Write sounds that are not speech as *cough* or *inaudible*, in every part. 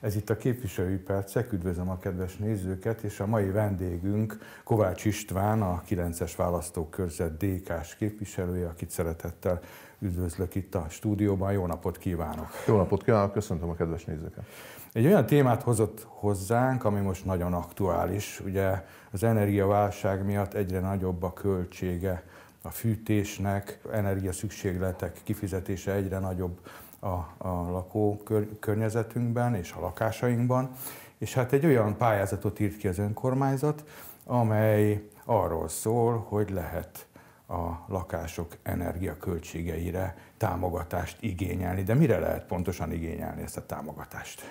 Ez itt a képviselői percek, üdvözlöm a kedves nézőket, és a mai vendégünk Kovács István, a 9-es választókörzet DK-s képviselője, akit szeretettel üdvözlök itt a stúdióban. Jó napot kívánok! Jó napot kívánok, köszöntöm a kedves nézőket! Egy olyan témát hozott hozzánk, ami most nagyon aktuális. Ugye az energiaválság miatt egyre nagyobb a költsége a fűtésnek, energia szükségletek kifizetése egyre nagyobb a, a lakó kör, környezetünkben és a lakásainkban. És hát egy olyan pályázatot írt ki az önkormányzat, amely arról szól, hogy lehet a lakások energiaköltségeire támogatást igényelni. De mire lehet pontosan igényelni ezt a támogatást?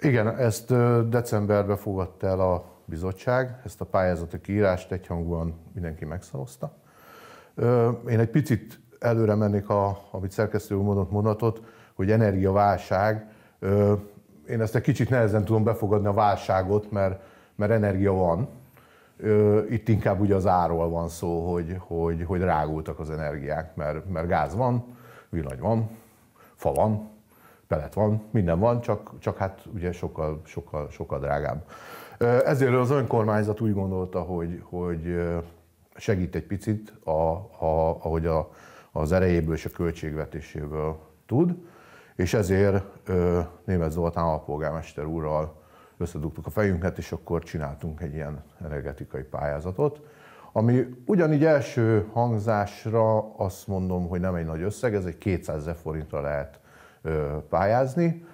Igen, ezt decemberben fogadta el a bizottság, ezt a pályázati írást egyhangúan mindenki megszavazta. Én egy picit előre mennék, a, amit szerkesztő úr mondott mondatot, hogy energiaválság. Én ezt egy kicsit nehezen tudom befogadni a válságot, mert, mert energia van. Itt inkább ugye az áról van szó, hogy, hogy, hogy rágultak az energiák, mert, mert gáz van, villany van, fa van, pelet van, minden van, csak, csak hát ugye sokkal, sokkal, sokkal drágább. Ezért az önkormányzat úgy gondolta, hogy, hogy segít egy picit, a, a, ahogy a az erejéből és a költségvetéséből tud, és ezért német Zoltán alpolgármester úrral összedugtuk a fejünket, és akkor csináltunk egy ilyen energetikai pályázatot, ami ugyanígy első hangzásra azt mondom, hogy nem egy nagy összeg, ez egy 200 ezer forintra lehet pályázni,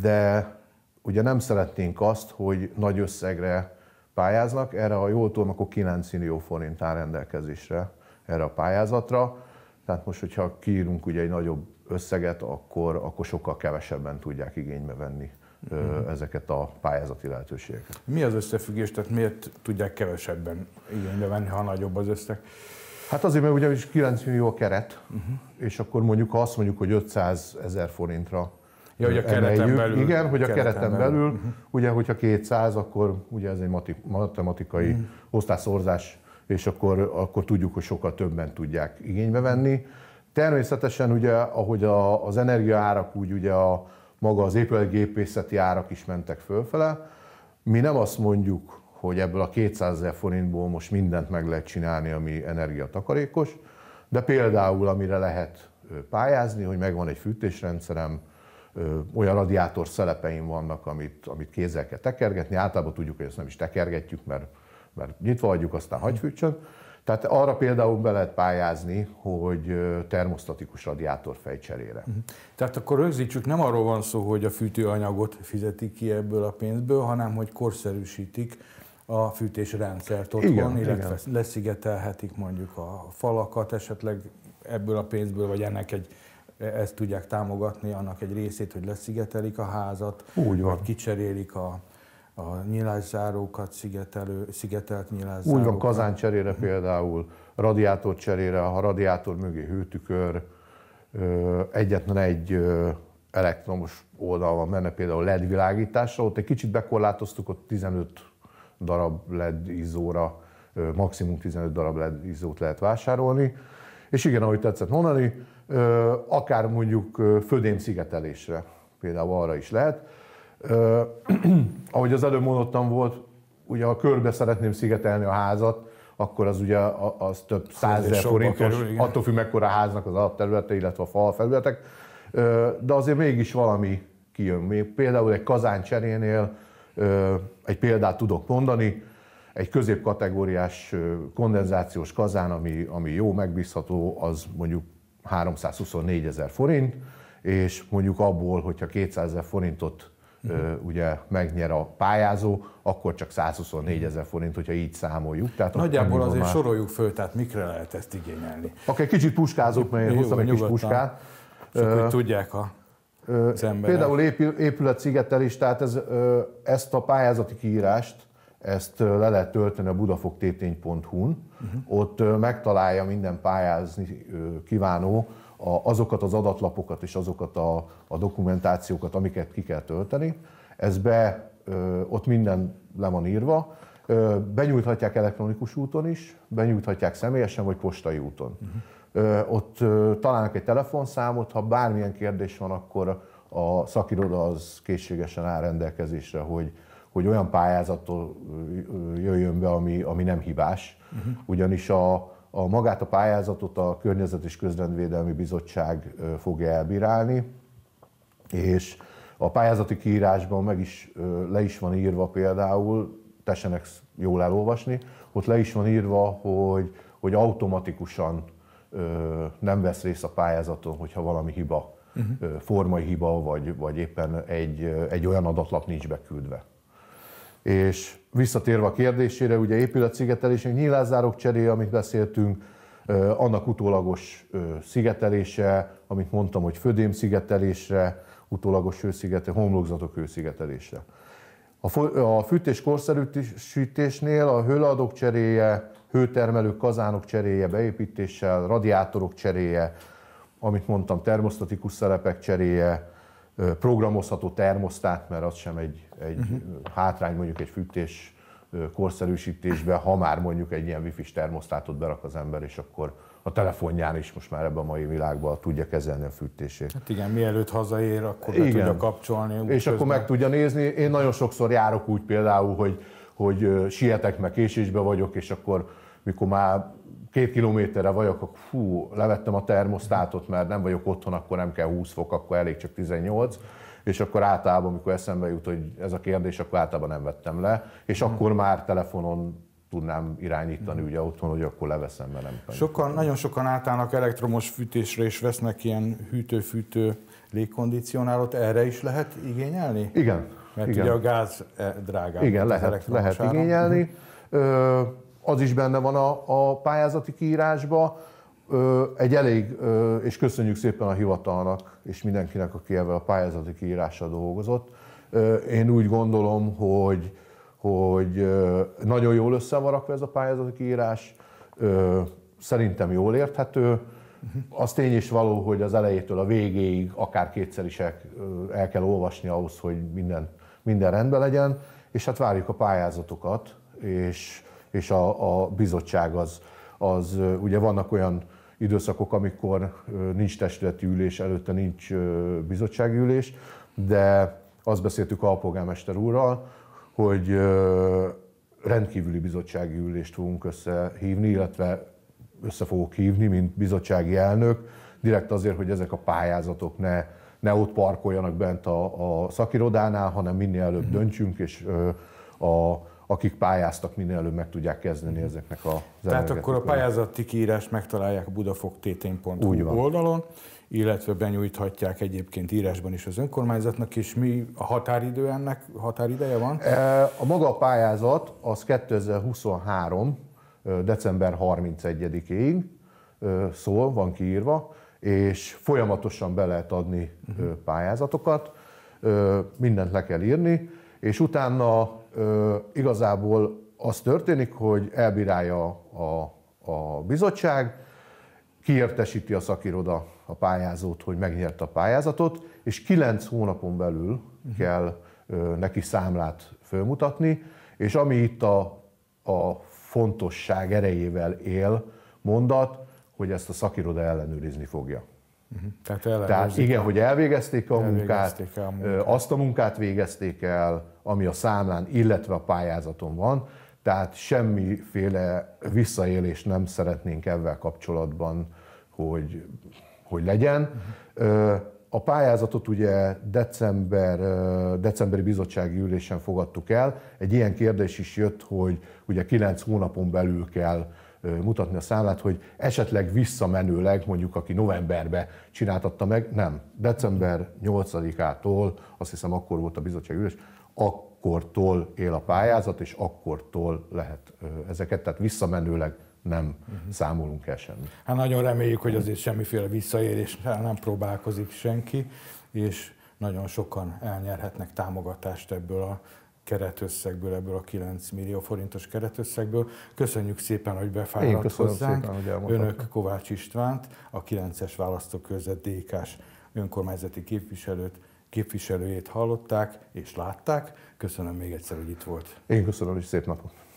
de ugye nem szeretnénk azt, hogy nagy összegre pályáznak, erre a jól tudom, akkor 9 millió forint áll rendelkezésre erre a pályázatra. Tehát most, hogyha kiírunk ugye egy nagyobb összeget, akkor, akkor sokkal kevesebben tudják igénybe venni uh ezeket a pályázati lehetőségeket. Mi az összefüggés, tehát miért tudják kevesebben igénybe venni, ha nagyobb az összeg? Hát azért, mert is 9 millió a keret, uh-huh. és akkor mondjuk, ha azt mondjuk, hogy 500 ezer forintra Ja, hogy a keretem emeljük. belül. Igen, hogy a keretem belül, belül. Uh-huh. ugye, hogyha 200, akkor ugye ez egy matematikai uh-huh. osztászorzás és akkor, akkor tudjuk, hogy sokkal többen tudják igénybe venni. Természetesen ugye, ahogy a, az energiaárak, úgy ugye a, maga az épületgépészeti árak is mentek fölfele. Mi nem azt mondjuk, hogy ebből a 200 ezer forintból most mindent meg lehet csinálni, ami energiatakarékos, de például amire lehet pályázni, hogy megvan egy fűtésrendszerem, olyan radiátor szelepeim vannak, amit, amit kézzel kell tekergetni, általában tudjuk, hogy ezt nem is tekergetjük, mert mert nyitva hagyjuk, aztán hagy fűtsön. Tehát arra például be lehet pályázni, hogy termosztatikus radiátor fejcserére. Mhm. Tehát akkor rögzítsük, nem arról van szó, hogy a fűtőanyagot fizetik ki ebből a pénzből, hanem hogy korszerűsítik a fűtésrendszert otthon, igen, illetve igen. leszigetelhetik mondjuk a falakat esetleg ebből a pénzből, vagy ennek egy e, ezt tudják támogatni, annak egy részét, hogy leszigetelik a házat, Úgy van. vagy kicserélik a a nyilászárókat, szigetelő, szigetelt nyilászárókat. Úgy van kazán cserére például, radiátor cserére, a radiátor mögé hőtükör, egyetlen egy elektromos oldal van menne például LED világításra, ott egy kicsit bekorlátoztuk, ott 15 darab LED izóra maximum 15 darab LED izót lehet vásárolni. És igen, ahogy tetszett mondani, akár mondjuk födém szigetelésre például arra is lehet. *clears throat* ahogy az előbb mondottam volt, ugye a körbe szeretném szigetelni a házat, akkor az ugye az több százezer forintos, kerül, attól függ mekkora a háznak az alapterülete, illetve a fal felületek, de azért mégis valami kijön. Még például egy kazán cserénél egy példát tudok mondani, egy középkategóriás kondenzációs kazán, ami, ami jó, megbízható, az mondjuk 324 ezer forint, és mondjuk abból, hogyha 200 ezer forintot uh-huh. ugye megnyer a pályázó, akkor csak 124 ezer forint, hogyha így számoljuk. Tehát Nagyjából azért már... soroljuk föl, tehát mikre lehet ezt igényelni. Oké, okay, kicsit puskázok, mert én hoztam egy kis puskát. Csak, hogy tudják a az emberek. Például épület szigetelés, tehát ez, ezt a pályázati kiírást, ezt le lehet tölteni a budafogtétény.hu-n, uh-huh. Mhm. ott megtalálja minden pályázni kívánó a, azokat az adatlapokat és azokat a, a dokumentációkat, amiket ki kell tölteni. Ez be, ö, ott minden le van írva. Ö, benyújthatják elektronikus úton is, benyújthatják személyesen vagy postai úton. Uh-huh. Ö, ott ö, találnak egy telefonszámot, ha bármilyen kérdés van, akkor a szakiroda az készségesen áll rendelkezésre, hogy, hogy olyan pályázattól jöjjön be, ami, ami nem hibás. Uh-huh. Ugyanis a, a magát a pályázatot a Környezet és Közrendvédelmi Bizottság fogja elbírálni, és a pályázati kiírásban meg is, le is van írva például, tessenek jól elolvasni, ott le is van írva, hogy, hogy automatikusan nem vesz részt a pályázaton, hogyha valami hiba, uh-huh. formai hiba, vagy, vagy éppen egy, egy olyan adatlap nincs beküldve. És visszatérve a kérdésére, ugye épületszigetelésünk, nyílászárok cseréje, amit beszéltünk, annak utólagos szigetelése, amit mondtam, hogy födém szigetelésre, utólagos hőszigete, homlokzatok hőszigetelésre. A fűtés korszerűsítésnél a hőleadók cseréje, hőtermelők, kazánok cseréje beépítéssel, radiátorok cseréje, amit mondtam, termosztatikus szerepek cseréje, programozható termosztát, mert az sem egy, egy uh-huh. hátrány mondjuk egy fűtés korszerűsítésbe, ha már mondjuk egy ilyen wifi-s termosztátot berak az ember, és akkor a telefonján is most már ebben a mai világban tudja kezelni a fűtését. Hát igen, mielőtt hazaér, akkor meg tudja kapcsolni. És közben. akkor meg tudja nézni. Én nagyon sokszor járok úgy például, hogy, hogy sietek, meg késésbe vagyok, és akkor mikor már két kilométerre vagyok, akkor fú, levettem a termosztátot, mert nem vagyok otthon, akkor nem kell 20 fok, akkor elég csak 18, és akkor általában, amikor eszembe jut, hogy ez a kérdés, akkor általában nem vettem le, és mhm. akkor már telefonon tudnám irányítani mhm. ugye otthon, hogy akkor leveszem, mert nem Sokan, nagyon sokan átállnak elektromos fűtésre, és vesznek ilyen hűtő-fűtő légkondicionálót, erre is lehet igényelni? Igen. Mert igen. ugye a gáz eh, drágább. Igen, lehet, lehet áram. igényelni. Mhm. Ö, az is benne van a, a pályázati kiírásba. Egy elég, és köszönjük szépen a hivatalnak és mindenkinek, aki ebben a pályázati kiírással dolgozott. Én úgy gondolom, hogy, hogy nagyon jól össze van rakva ez a pályázati kiírás, szerintem jól érthető. Az tény is való, hogy az elejétől a végéig akár kétszer is el, el kell olvasni ahhoz, hogy minden, minden rendben legyen, és hát várjuk a pályázatokat, és és a, a bizottság az, az, ugye vannak olyan időszakok, amikor nincs testületi ülés, előtte nincs bizottsági ülés, de azt beszéltük a polgármester úrral, hogy rendkívüli bizottsági ülést fogunk összehívni, illetve össze fogok hívni, mint bizottsági elnök, direkt azért, hogy ezek a pályázatok ne, ne ott parkoljanak bent a, a szakirodánál, hanem minél előbb mhm. döntsünk, és a akik pályáztak, minél előbb meg tudják kezdeni ezeknek a Tehát akkor a pályázati kiírás megtalálják a budafogtétén.hu oldalon, illetve benyújthatják egyébként írásban is az önkormányzatnak, és mi a határidő ennek, határideje van? E, a maga a pályázat az 2023. december 31-ig szól, van kiírva, és folyamatosan be lehet adni mhm. pályázatokat, mindent le kell írni, és utána igazából az történik, hogy elbírálja a, a bizottság, kiértesíti a szakiroda a pályázót, hogy megnyerte a pályázatot, és kilenc hónapon belül mhm. kell neki számlát fölmutatni, és ami itt a, a fontosság erejével él mondat, hogy ezt a szakiroda ellenőrizni fogja. Uh-huh. Tehát, Tehát igen, el, hogy elvégezték a elvégezték munkát, a munkát, azt a munkát végezték el, ami a számlán, illetve a pályázaton van, tehát semmiféle visszaélést nem szeretnénk ebben kapcsolatban, hogy, hogy legyen. Uh-huh. A pályázatot ugye december, decemberi bizottsági ülésen fogadtuk el. Egy ilyen kérdés is jött, hogy ugye 9 hónapon belül kell mutatni a számlát, hogy esetleg visszamenőleg, mondjuk aki novemberbe csináltatta meg, nem. December 8-ától, azt hiszem akkor volt a bizottság ülés, akkortól él a pályázat, és akkortól lehet ezeket, tehát visszamenőleg nem uh-huh. számolunk el semmit. Hát nagyon reméljük, hogy azért semmiféle visszaéléssel nem próbálkozik senki, és nagyon sokan elnyerhetnek támogatást ebből a keretösszegből, ebből a 9 millió forintos keretösszegből. Köszönjük szépen, hogy befáradt hozzánk. Szépen, hogy Önök Kovács Istvánt, a 9-es választókörzet DK-s önkormányzati képviselőt, képviselőjét hallották és látták. Köszönöm még egyszer, hogy itt volt. Én köszönöm, és szép napot!